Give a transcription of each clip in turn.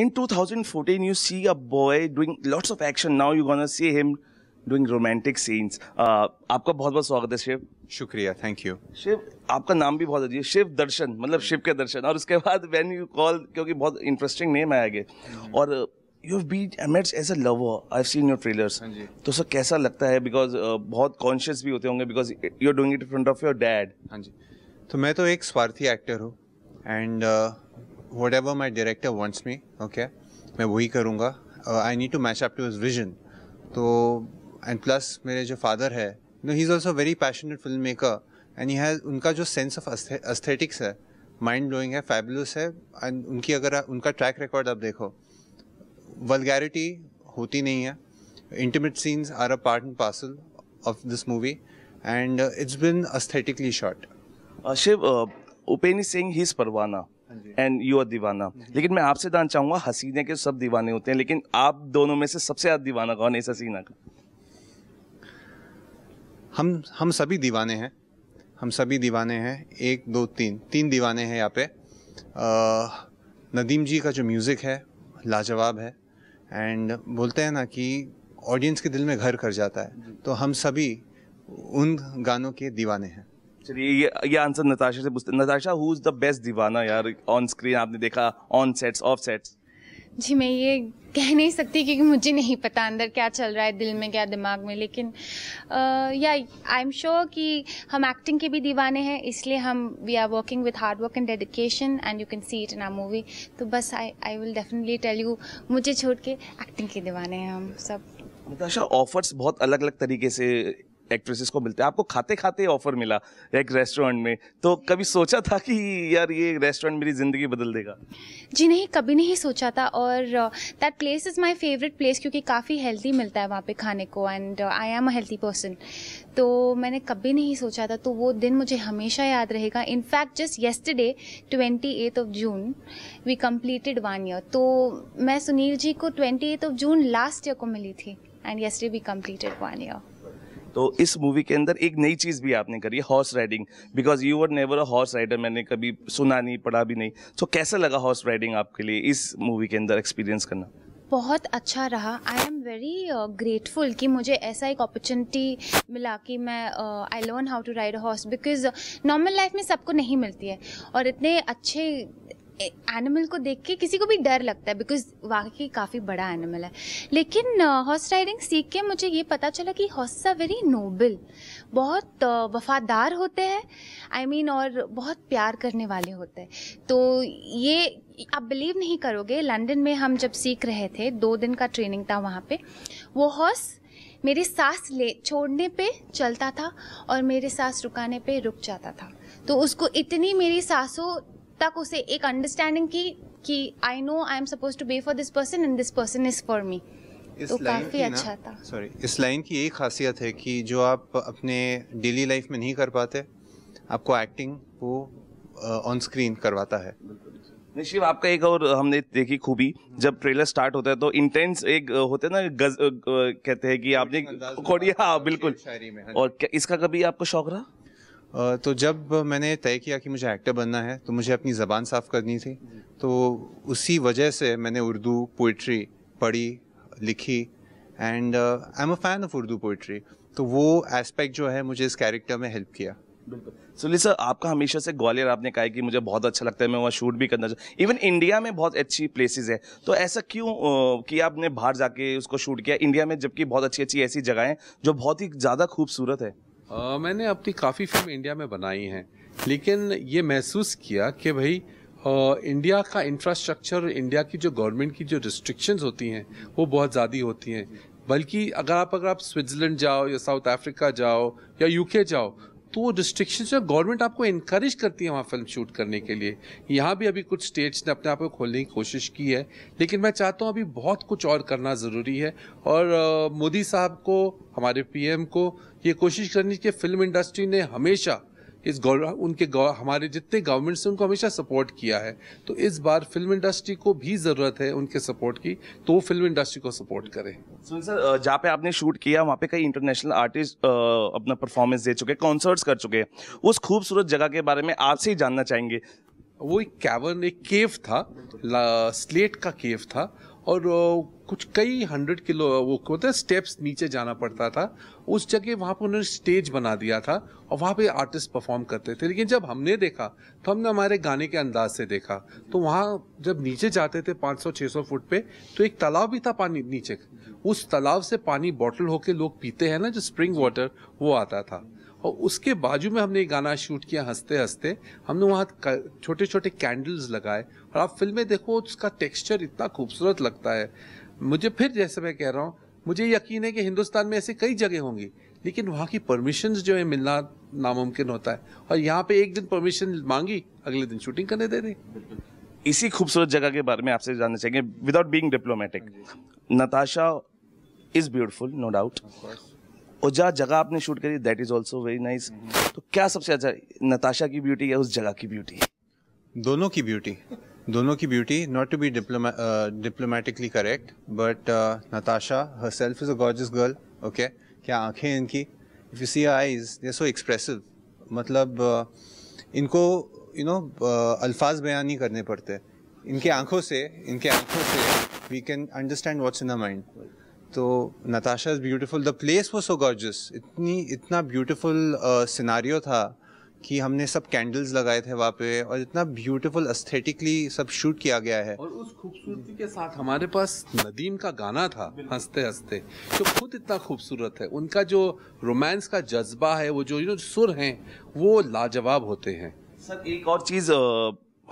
In 2014, you see a boy doing lots of action. Now you're gonna see him doing romantic scenes. Uh, आपका बहुत बहुत स्वागत है शिव शुक्रिया थैंक यू शिव आपका नाम भी बहुत अच्छी है शिव दर्शन मतलब शिव के दर्शन और उसके बाद व्हेन यू कॉल क्योंकि बहुत इंटरेस्टिंग नेम आया आगे हम्म। और यू बीट एमेट्स as a lover I seen your trailer तो सर कैसा लगता है बिकॉज uh, बहुत कॉन्शियस भी होते होंगे because you are doing it front of your dad हाँ जी तो मैं तो एक स्वार्थी एक्टर हूँ and uh, whatever my director wants me okay मैं वही करूँगा I need to match up to his vision तो एंड प्लस मेरे जो फादर है no he is also very passionate film maker and he has उनका जो sense of aesthetics है माइंड ब्लोइंग है फैबुलस है एंड उनकी अगर उनका ट्रैक रिकॉर्ड आप देखो वलगैरिटी होती नहीं है intimate scenes are a part and parcel of this movie and it's been aesthetically shot Shiv Upen सिंह he's parwana and you are deewana लेकिन मैं आपसे जान चाहूंगा हसीने के सब दीवाने होते हैं लेकिन आप दोनों में से सबसे ज्यादा दीवाना कौन है इस हसीना का हम हम सभी दीवाने हैं हम सभी दीवाने हैं एक दो तीन तीन दीवाने हैं यहाँ पे आ, नदीम जी का जो म्यूज़िक है लाजवाब है एंड बोलते हैं ना कि ऑडियंस के दिल में घर कर जाता है तो हम सभी उन गानों के दीवाने हैं चलिए ये ये आंसर नताशा से पूछते Natasha who is the best deewana यार ऑन स्क्रीन आपने देखा ऑन सेट्स ऑफ सेट्स जी मैं ये कह नहीं सकती क्योंकि मुझे नहीं पता अंदर क्या चल रहा है दिल में क्या दिमाग में लेकिन या आई एम श्योर कि हम एक्टिंग के भी दीवाने हैं इसलिए हम we are working with hard work and dedication and you can see it in our movie तो बस I I will definitely tell you मुझे छोड़ के एक्टिंग के दीवाने हैं हम सब ऑफर्स बहुत अलग अलग तरीके से एक्ट्रेसेस को मिलते हैं आपको खाते खाते ऑफर मिला एक रेस्टोरेंट में तो कभी सोचा था कि यार ये रेस्टोरेंट मेरी ज़िंदगी बदल देगा जी नहीं कभी नहीं सोचा था और that place is my favourite place क्योंकि काफ़ी हेल्थी मिलता है वहाँ पे खाने को and I am a healthy person तो मैंने कभी नहीं सोचा था तो वो दिन मुझे हमेशा याद रहेगा in fact just yesterday twenty of June we completed one year तो मैं सुनील जी को twenty of June last year को मिली थी and yesterday we completed one year तो इस मूवी के अंदर एक नई चीज़ भी आपने करी है horse riding because you were never a horse rider मैंने कभी सुना नहीं पढ़ा भी नहीं तो कैसा लगा हॉर्स राइडिंग आपके लिए इस मूवी के अंदर एक्सपीरियंस करना बहुत अच्छा रहा आई एम वेरी ग्रेटफुल कि मुझे ऐसा एक अपॉर्चुनिटी मिला कि मैं I learn how to ride horse because normal life में सबको नहीं मिलती है और इतने अच्छे एनिमल को देख के किसी को भी डर लगता है बिकॉज वाकई काफ़ी बड़ा एनिमल है लेकिन हॉर्स राइडिंग सीख के मुझे ये पता चला कि हॉर्स आर वेरी नोबल बहुत वफादार होते हैं आई मीन और बहुत प्यार करने वाले होते हैं तो ये आप बिलीव नहीं करोगे लंदन में हम जब सीख रहे थे दो दिन का ट्रेनिंग था वहाँ पे वो हॉर्स मेरी सांस ले छोड़ने पे चलता था और मेरे सांस रुकाने पे रुक जाता था तो उसको इतनी मेरी सांसों तक उसे एक अंडरस्टैंडिंग की कि I know I am suppose to be for this person and this person is for me इस तो काफी अच्छा था सॉरी इस लाइन की यही खासियत है कि जो आप अपने डेली लाइफ में नहीं कर पाते आपको एक्टिंग वो ऑन uh, स्क्रीन करवाता है निश्चित आपका एक और हमने देखी खूबी जब ट्रेलर स्टार्ट होता है तो इंटेंस एक uh, होते है ना गज uh, कहते हैं कि आपने हाँ बिल्कुल हाँ और इसका कभी आपको शौक रहा तो जब मैंने तय किया कि मुझे एक्टर बनना है तो मुझे अपनी ज़बान साफ़ करनी थी तो उसी वजह से मैंने उर्दू पोइट्री पढ़ी लिखी and I am a fan of Urdu poetry तो वो एस्पेक्ट जो है मुझे इस कैरेक्टर में हेल्प किया बिल्कुल सुनिए सर आपका हमेशा से ग्वालियर आपने कहा कि मुझे बहुत अच्छा लगता है मैं वहाँ शूट भी करना चाहूँ इवन इंडिया में बहुत अच्छी प्लेसेस है तो ऐसा क्यों कि आपने बाहर जाके उसको शूट किया इंडिया में जबकि बहुत अच्छी अच्छी ऐसी जगह हैं जो बहुत ही ज़्यादा खूबसूरत है आ, मैंने अपनी काफ़ी फिल्म इंडिया में बनाई हैं लेकिन ये महसूस किया कि भाई इंडिया का इंफ्रास्ट्रक्चर इंडिया की जो गवर्नमेंट की जो रिस्ट्रिक्शंस होती हैं वो बहुत ज़्यादा होती हैं बल्कि अगर आप अगर आप स्विट्ज़रलैंड जाओ या साउथ अफ्रीका जाओ या यूके जाओ तो वो रिस्ट्रिक्शंस जो गवर्नमेंट आपको इनक्रेज करती है वहाँ फिल्म शूट करने के लिए यहाँ भी अभी कुछ स्टेट्स ने अपने आप को खोलने की कोशिश की है लेकिन मैं चाहता हूँ अभी बहुत कुछ और करना ज़रूरी है और मोदी साहब को हमारे पीएम को ये कोशिश करनी कि फिल्म इंडस्ट्री ने हमेशा इस उनके हमारे जितने गवर्नमेंट्स हैं उनको हमेशा सपोर्ट किया है तो इस बार फिल्म इंडस्ट्री को भी ज़रूरत है उनके सपोर्ट की तो वो फिल्म इंडस्ट्री को सपोर्ट करें सुन सर uh, जहाँ पे आपने शूट किया वहाँ पे कई इंटरनेशनल आर्टिस्ट uh, अपना परफॉर्मेंस दे चुके कॉन्सर्ट्स कर चुके हैं उस खूबसूरत जगह के बारे में आपसे ही जानना चाहेंगे वो एक कैवर्न एक केव था स्लेट का केव था और कुछ कई हंड्रेड किलो वो होता है स्टेप्स नीचे जाना पड़ता था उस जगह वहाँ पर उन्होंने स्टेज बना दिया था और वहाँ पे आर्टिस्ट परफॉर्म करते थे लेकिन जब हमने देखा तो हमने हमारे गाने के अंदाज से देखा तो वहाँ जब नीचे जाते थे 500-600 फुट पे तो एक तालाब भी था पानी नीचे उस तालाब से पानी बॉटल होके लोग पीते हैं ना जो स्प्रिंग वाटर वो आता था और उसके बाजू में हमने गाना शूट किया हंसते हंसते हमने वहाँ छोटे छोटे कैंडल्स लगाए और आप फिल्में देखो उसका टेक्स्चर इतना खूबसूरत लगता है मुझे फिर जैसे मैं कह रहा हूँ मुझे यकीन है कि हिंदुस्तान में ऐसे कई जगह होंगी लेकिन वहाँ की परमिशन जो है मिलना नामुमकिन होता है और यहाँ पे एक दिन परमिशन मांगी अगले दिन शूटिंग करने दे रहे इसी खूबसूरत जगह के बारे में आपसे जानना चाहेंगे without being diplomatic Natasha is beautiful no doubt और जहाँ जगह आपने शूट करी that is also very nice तो क्या सबसे अच्छा नताशा की ब्यूटी या उस जगह की ब्यूटी दोनों की ब्यूटी दोनों की beauty not to be diplomatically correct but Natasha herself is a gorgeous girl okay क्या आंखें इनकी if you see eyes they so expressive मतलब uh, इनको यू नो uh, अल्फाज बयान नहीं करने पड़ते इनके आंखों से इनके आंखों से we can understand what's in the mind तो Natasha is beautiful the place वो सो गॉर्जस इतनी इतना ब्यूटीफुल सिनारियो uh, था कि हमने सब कैंडल्स लगाए थे वहाँ पे और इतना ब्यूटीफुल अस्थेटिकली सब शूट किया गया है और उस खूबसूरती के साथ हमारे पास नदीम का गाना था हंसते हंसते जो खुद इतना खूबसूरत है उनका जो रोमांस का जज्बा है वो जो यू नो सुर हैं वो लाजवाब होते हैं सर एक और चीज़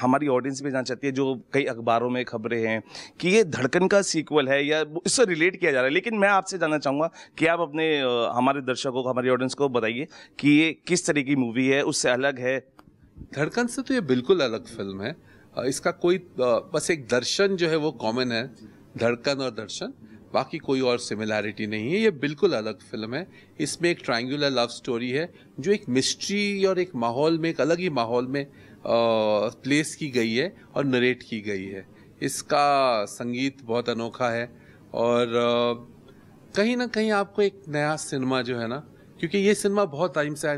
हमारी ऑडियंस भी जाना चाहती है जो कई अखबारों में खबरें हैं कि ये धड़कन का सीक्वल है या इससे रिलेट किया जा रहा है लेकिन मैं आपसे जानना चाहूँगा कि आप अपने हमारे दर्शकों को हमारी ऑडियंस को बताइए कि ये किस तरह की मूवी है उससे अलग है धड़कन से तो ये बिल्कुल अलग फिल्म है इसका कोई बस एक दर्शन जो है वो कॉमन है धड़कन और दर्शन बाकी कोई और सिमिलैरिटी नहीं है ये बिल्कुल अलग फिल्म है इसमें एक ट्रायंगुलर लव स्टोरी है जो एक मिस्ट्री और एक माहौल में एक अलग ही माहौल में प्लेस की गई है और नरेट की गई है इसका संगीत बहुत अनोखा है और कहीं ना कहीं आपको एक नया सिनेमा जो है ना क्योंकि ये सिनेमा बहुत टाइम से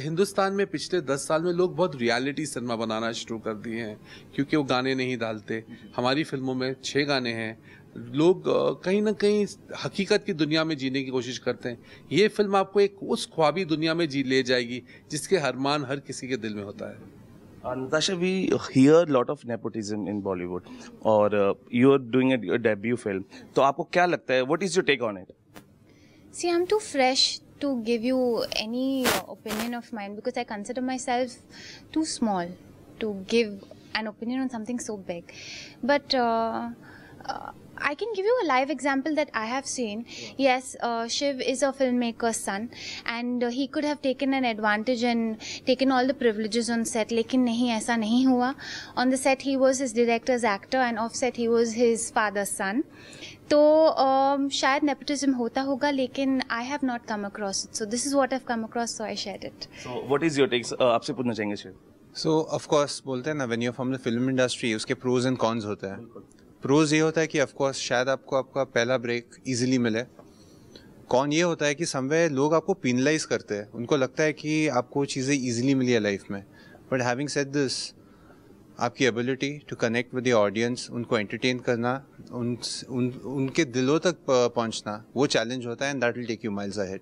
हिंदुस्तान में पिछले दस साल में लोग बहुत रियलिटी सिनेमा बनाना शुरू कर दिए हैं क्योंकि वो गाने नहीं डालते हमारी फिल्मों में छः गाने हैं लोग कहीं ना कहीं हकीकत की दुनिया में जीने की कोशिश करते हैं ये फिल्म आपको एक उस ख्वाबी दुनिया में जी ले जाएगी जिसके हरमान हर किसी के दिल में होता है Natasha, we hear lot of nepotism in Bollywood, और you are doing a, a debut film. तो आपको क्या लगता है? What is your take on it? See, I'm too fresh to give you any opinion of mine because I consider myself too small to give an opinion on something so big. But uh, uh, I can give you a live example that I have seen. Yes, uh, Shiv is a filmmaker's son, and uh, he could have taken an advantage and taken all the privileges on set. लेकिन नहीं ऐसा नहीं हुआ. On the set, he was his director's actor, and off set, he was his father's son. तो शायद nepotism होता होगा लेकिन I have not come across it so this is what I have come across so I share it so what is your takes आपसे पूछना चाहेंगे शिव सो of course बोलते हैं ना when you from the film industry उसके pros and cons होते हैं pros ये होता है कि ऑफकोर्स शायद आपको आपका पहला ब्रेक ईजिली मिले कौन ये होता है कि समवे लोग आपको पिनलाइज करते हैं उनको लगता है कि आपको चीज़ें ईजिली मिली है लाइफ में बट हैविंग सेट दिस आपकी ability to connect with the audience उनको एंटरटेन करना उन, उन उनके दिलों तक पहुंचना वो चैलेंज होता है and that will take you miles ahead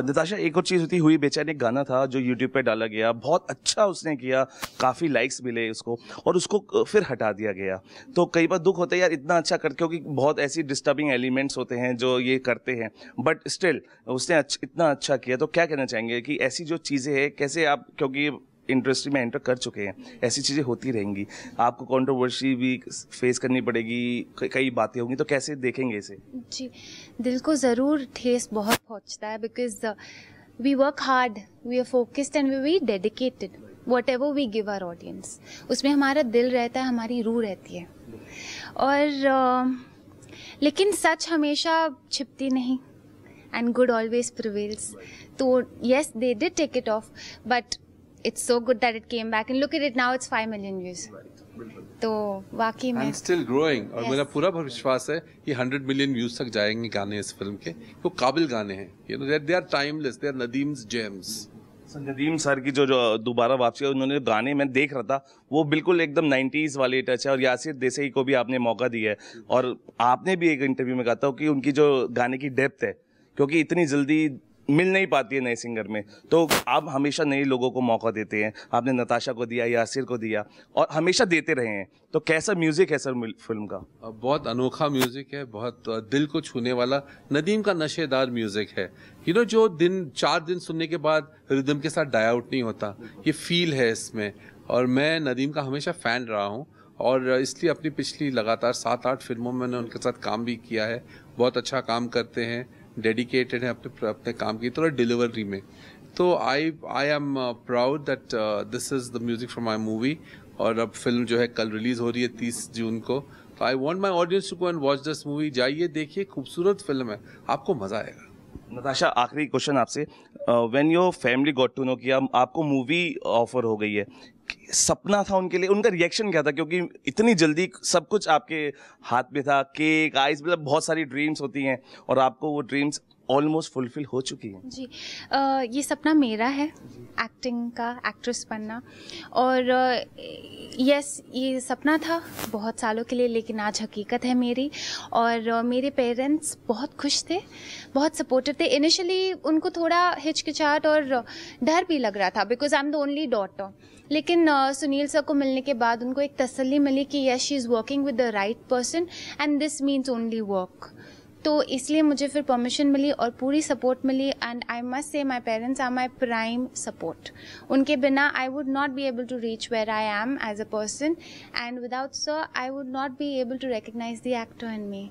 Natasha एक और चीज़ होती हुई बेचैन एक गाना था जो यूट्यूब पे डाला गया बहुत अच्छा उसने किया काफ़ी लाइक्स मिले उसको और उसको फिर हटा दिया गया तो कई बार दुख होता है यार इतना अच्छा कर क्योंकि बहुत ऐसी डिस्टर्बिंग एलिमेंट्स होते हैं जो ये करते हैं बट स्टिल उसने अच्छा, इतना अच्छा किया तो क्या कहना चाहेंगे कि ऐसी जो चीज़ें हैं कैसे आप क्योंकि इंडस्ट्री में एंटर कर चुके हैं ऐसी चीज़ें होती रहेंगी आपको कंट्रोवर्सी भी फेस करनी पड़ेगी कई बातें होंगी तो कैसे देखेंगे इसे जी दिल को ज़रूर ठेस बहुत पहुँचता है because we work hard we are focused and we dedicated whatever we give our audience उसमें हमारा दिल रहता है हमारी रूह रहती है और uh, लेकिन सच हमेशा छिपती नहीं एंड गुड ऑलवेज प्रिवेल्स तो yes they did take it off but it's so good that it came back and look at it now it's 5 million views तो वाकई में स्टिल ग्रोइंग और मेरा पूरा विश्वास है कि 100 मिलियन व्यूज तक जाएंगे गाने इस फिल्म के वो काबिल गाने हैं you know they are timeless they are Nadeem's gems Nadeem sir की जो जो दोबारा वापसी है उन्होंने गाने मैं देख रहा था वो बिल्कुल एकदम 90s वाले टच है और यासिर देसाई को भी आपने मौका दिया है और आपने भी एक इंटरव्यू में कहा था कि उनकी जो गाने की डेप्थ है क्योंकि इतनी जल्दी मिल नहीं पाती है नए सिंगर में तो आप हमेशा नए लोगों को मौका देते हैं आपने नताशा को दिया यासिर को दिया और हमेशा देते रहे हैं तो कैसा म्यूज़िक है सर फिल्म का बहुत अनोखा म्यूज़िक है बहुत दिल को छूने वाला नदीम का नशेदार म्यूज़िक है यू नो जो दिन चार दिन सुनने के बाद रिदम के साथ डाई आउट नहीं होता ये फील है इसमें और मैं नदीम का हमेशा फ़ैन रहा हूँ और इसलिए अपनी पिछली लगातार सात आठ फिल्मों में मैंने उनके साथ काम भी किया है बहुत अच्छा काम करते हैं डेडिकेटेड हैं अपने अपने काम की थोड़ा डिलीवरी में तो I I am proud that this is the music from my movie और अब फिल्म जो है कल रिलीज़ हो रही है तीस जून को तो I want my audience to go and watch this movie जाइए देखिए खूबसूरत फिल्म है आपको मज़ा आएगा नताशा आखिरी क्वेश्चन आपसे when your family got to know कि आपको मूवी ऑफर हो गई है सपना था उनके लिए उनका रिएक्शन क्या था क्योंकि इतनी जल्दी सब कुछ आपके हाथ में था केक आइस मतलब बहुत सारी ड्रीम्स होती हैं और आपको वो ड्रीम्स ऑलमोस्ट फुलफिल हो चुकी है जी आ, ये सपना मेरा है एक्टिंग का एक्ट्रेस बनना और यस ये सपना था बहुत सालों के लिए लेकिन आज हकीकत है मेरी और मेरे पेरेंट्स बहुत खुश थे बहुत सपोर्टिव थे इनिशियली उनको थोड़ा हिचकिचाहट और डर भी लग रहा था because I am the only daughter लेकिन सुनील सर को मिलने के बाद उनको एक तसल्ली मिली कि yes she is working with the right person and this means only work तो इसलिए मुझे फिर परमिशन मिली और पूरी सपोर्ट मिली and I must say my parents are my prime support उनके बिना I would not be able to reach where I am as a person and without sir I would not be able to recognise the actor in me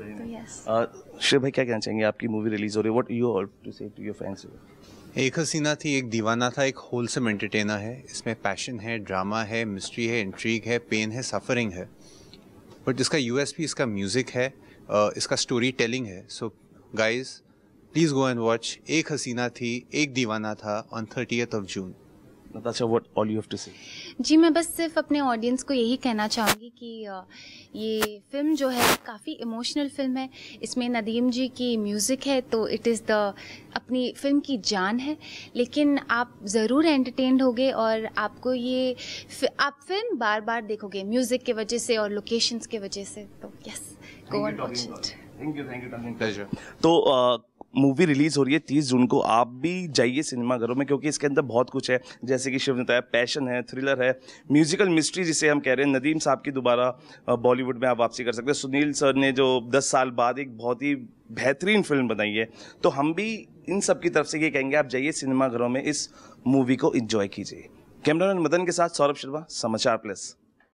Shri भाई क्या कहना चाहेंगे आपकी movie release हो रही है what you have to say to your fans Ek Haseena Thi Ek Deewana था एक होलसम एंटरटेनर है इसमें पैशन है ड्रामा है मिस्ट्री है इंट्रीग है पेन है सफरिंग है बट इसका यूएसपी इसका म्यूज़िक है इसका स्टोरी टेलिंग है so guys please go and watch Ek Haseena Thi Ek Deewana Tha on thirty of June जी मैं बस सिर्फ अपने ऑडियंस को यही कहना चाहूँगी कि ये फिल्म जो है काफ़ी इमोशनल फिल्म है इसमें नदीम जी की म्यूज़िक है तो इट इज़ द अपनी फिल्म की जान है लेकिन आप ज़रूर एंटरटेन्ड होगे और आपको ये आप फिल्म बार बार देखोगे म्यूज़िक के वजह से और लोकेशंस के वजह से तो यस तो मूवी रिलीज हो रही है तीस जून को आप भी जाइए सिनेमाघरों में क्योंकि इसके अंदर बहुत कुछ है जैसे कि शिव ने बताया पैशन है थ्रिलर है म्यूजिकल मिस्ट्री जिसे हम कह रहे हैं नदीम साहब की दोबारा बॉलीवुड में आप वापसी कर सकते हैं सुनील सर ने जो दस साल बाद एक बहुत ही बेहतरीन फिल्म बनाई है तो हम भी इन सब की तरफ से ये कहेंगे आप जाइए सिनेमाघरों में इस मूवी को इन्जॉय कीजिए कैमरामैन मदन के साथ सौरभ शर्मा समाचार प्लस